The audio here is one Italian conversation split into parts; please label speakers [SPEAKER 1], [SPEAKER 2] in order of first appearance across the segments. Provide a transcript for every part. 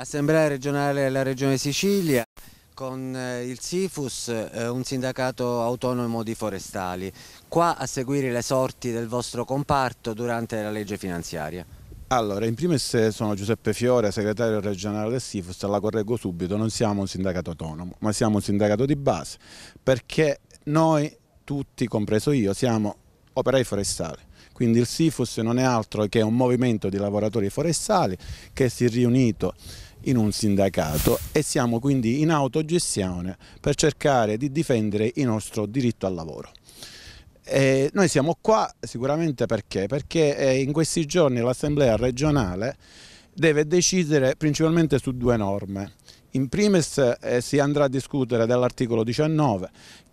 [SPEAKER 1] Assemblea regionale della Regione Sicilia con eh, il SIFUS, eh, un sindacato autonomo di forestali, qua a seguire le sorti del vostro comparto durante la legge finanziaria.
[SPEAKER 2] Allora, in primis eh, sono Giuseppe Fiore, segretario regionale del SIFUS, la correggo subito, non siamo un sindacato autonomo, ma siamo un sindacato di base, perché noi tutti, compreso io, siamo operai forestali quindi il SIFUS non è altro che un movimento di lavoratori forestali che si è riunito in un sindacato e siamo quindi in autogestione per cercare di difendere il nostro diritto al lavoro. E noi siamo qua sicuramente perché? Perché eh, in questi giorni l'Assemblea regionale deve decidere principalmente su due norme. In primis eh, si andrà a discutere dell'articolo 19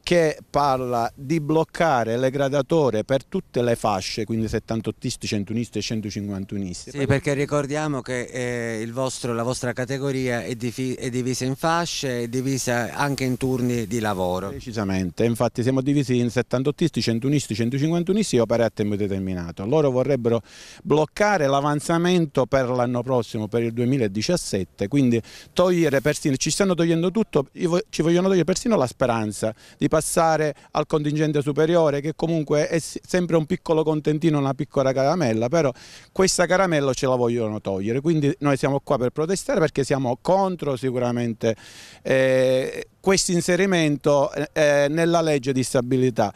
[SPEAKER 2] che parla di bloccare le gradatorie per tutte le fasce, quindi 78isti, 101isti e 151isti. Sì, perché ricordiamo che eh, vostro, la vostra categoria è, è, divisa in fasce, è divisa anche in turni di lavoro. Precisamente, infatti siamo divisi in 78isti, 101isti, 151isti e opere a tempo determinato. Loro vorrebbero bloccare l'avanzamento per l'anno prossimo, per il 2017, quindi togliere persino, ci stanno togliendo tutto, ci vogliono togliere persino la speranza di passare al contingente superiore che comunque è sempre un piccolo contentino, una piccola caramella, però questa caramella ce la vogliono togliere, quindi noi siamo qua per protestare perché siamo contro sicuramente eh, questo inserimento eh, eh nella legge di stabilità.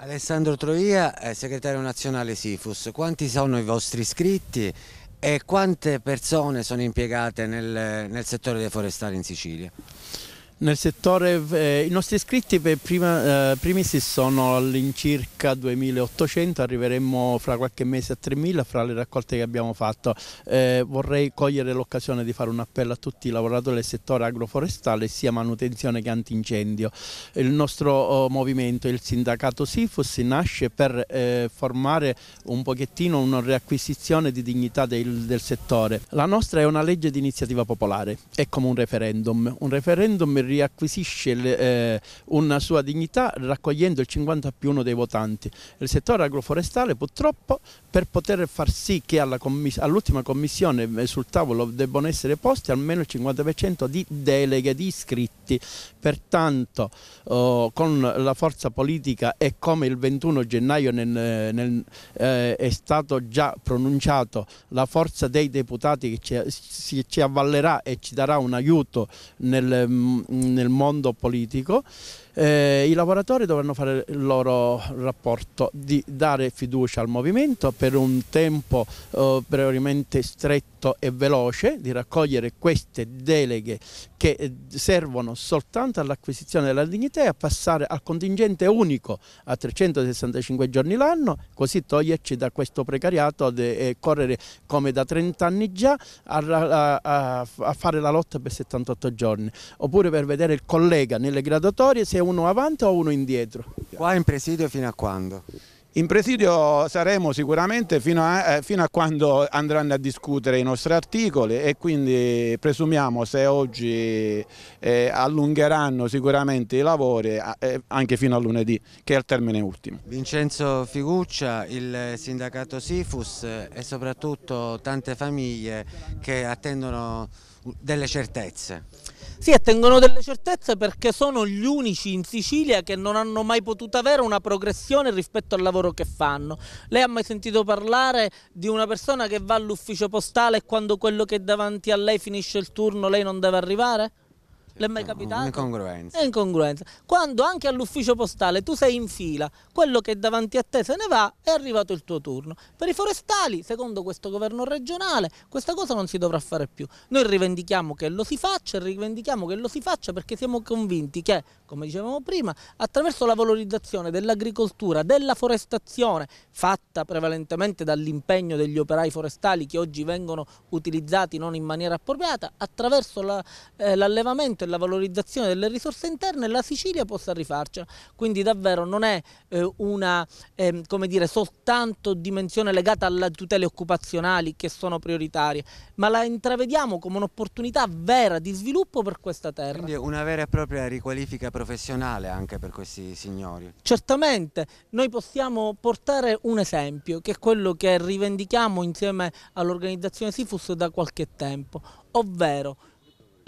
[SPEAKER 1] Alessandro Troia, eh, segretario nazionale SIFUS, quanti sono i vostri iscritti e quante persone sono impiegate
[SPEAKER 3] nel, nel settore dei forestali in Sicilia? Nel settore eh, i nostri iscritti per prima, eh, primisi sono all'incirca 2.800, arriveremo fra qualche mese a 3.000 fra le raccolte che abbiamo fatto. Eh, vorrei cogliere l'occasione di fare un appello a tutti i lavoratori del settore agroforestale, sia manutenzione che antincendio. Il nostro oh, movimento, il sindacato SIFUS, nasce per eh, formare un pochettino una riacquisizione di dignità del, del settore. La nostra è una legge di iniziativa popolare, è come un referendum. Un referendum riacquisisce le, eh, una sua dignità raccogliendo il 50 più 1 dei votanti. Il settore agroforestale purtroppo per poter far sì che all'ultima all commissione eh, sul tavolo debbano essere posti almeno il 50% di deleghe di iscritti. Pertanto oh, con la forza politica e come il 21 gennaio nel, eh, nel, eh, è stato già pronunciato la forza dei deputati che ci, si, ci avvallerà e ci darà un aiuto nel, mh, mm, nel mondo politico eh, I lavoratori dovranno fare il loro rapporto di dare fiducia al movimento per un tempo eh, brevemente stretto e veloce, di raccogliere queste deleghe che eh, servono soltanto all'acquisizione della dignità e a passare al contingente unico a 365 giorni l'anno, così toglierci da questo precariato e correre come da 30 anni già a, a, a fare la lotta per 78 giorni, oppure per vedere il collega nelle graduatorie se è uno avanti o uno indietro. Qua in presidio fino a quando? In
[SPEAKER 2] presidio saremo sicuramente fino a, eh, fino a, quando andranno a discutere i nostri articoli e quindi presumiamo se oggi eh, allungheranno sicuramente i lavori eh, anche fino a lunedì che è il termine ultimo.
[SPEAKER 1] Vincenzo Figuccia, il sindacato Sifus eh, e soprattutto tante famiglie che attendono delle certezze.
[SPEAKER 4] Sì, attengono delle certezze perché sono gli unici in Sicilia che non hanno mai potuto avere una progressione rispetto al lavoro che fanno. Lei ha mai sentito parlare di una persona che va all'ufficio postale e quando quello che è davanti a lei finisce il turno lei non deve arrivare? L'è mai capitato? Incongruenza. È incongruenza. Quando anche all'ufficio postale tu sei in fila, quello che è davanti a te se ne va, è arrivato il tuo turno. Per i forestali, secondo questo governo regionale, questa cosa non si dovrà fare più. Noi rivendichiamo che lo si faccia, rivendichiamo che lo si faccia perché siamo convinti che, come dicevamo prima, attraverso la valorizzazione dell'agricoltura, della forestazione, fatta prevalentemente dall'impegno degli operai forestali che oggi vengono utilizzati non in maniera appropriata, attraverso l'allevamento la, eh, per valorizzazione delle risorse interne la Sicilia possa rifarcela. Quindi davvero non è eh, una eh, come dire, soltanto dimensione legata alle tutele occupazionali che sono prioritarie, ma la intravediamo come un'opportunità vera di sviluppo per questa terra. Quindi una vera e propria
[SPEAKER 1] riqualifica professionale anche per questi signori.
[SPEAKER 4] Certamente, noi possiamo portare un esempio che è quello che rivendichiamo insieme all'organizzazione SIFUS da qualche tempo, ovvero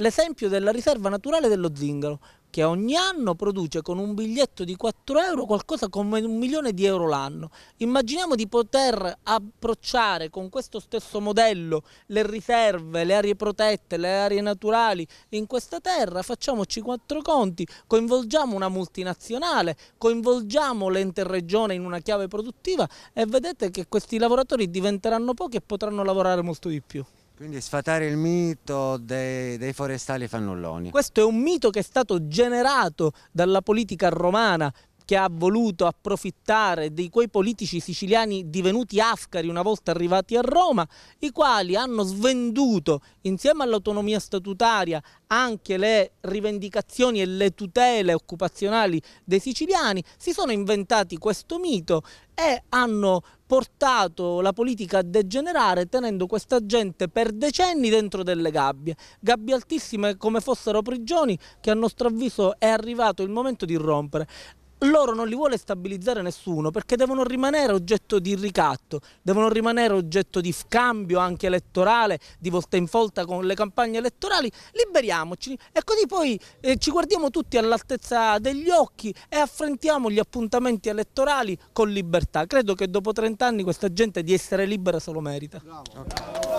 [SPEAKER 4] l'esempio della riserva naturale dello zingaro, che ogni anno produce con un biglietto di 4 euro qualcosa come un milione di euro l'anno. Immaginiamo di poter approcciare con questo stesso modello le riserve, le aree protette, le aree naturali in questa terra, facciamoci quattro conti, coinvolgiamo una multinazionale, coinvolgiamo l'ente regione in una chiave produttiva e vedete che questi lavoratori diventeranno pochi e potranno lavorare molto di più.
[SPEAKER 1] Quindi sfatare il mito dei, dei forestali fannulloni.
[SPEAKER 4] Questo è un mito che è stato generato dalla politica romana che ha voluto approfittare di quei politici siciliani divenuti afcari una volta arrivati a Roma, i quali hanno svenduto insieme all'autonomia statutaria anche le rivendicazioni e le tutele occupazionali dei siciliani, si sono inventati questo mito e hanno portato la politica a degenerare tenendo questa gente per decenni dentro delle gabbie, gabbie altissime come fossero prigioni che a nostro avviso è arrivato il momento di rompere loro non li vuole stabilizzare nessuno perché devono rimanere oggetto di ricatto, devono rimanere oggetto di scambio anche elettorale, di volta in volta con le campagne elettorali, liberiamoci e così poi eh, ci guardiamo tutti all'altezza degli occhi e affrontiamo gli appuntamenti elettorali con libertà. Credo che dopo 30 anni questa gente di essere libera se lo merita. Bravo.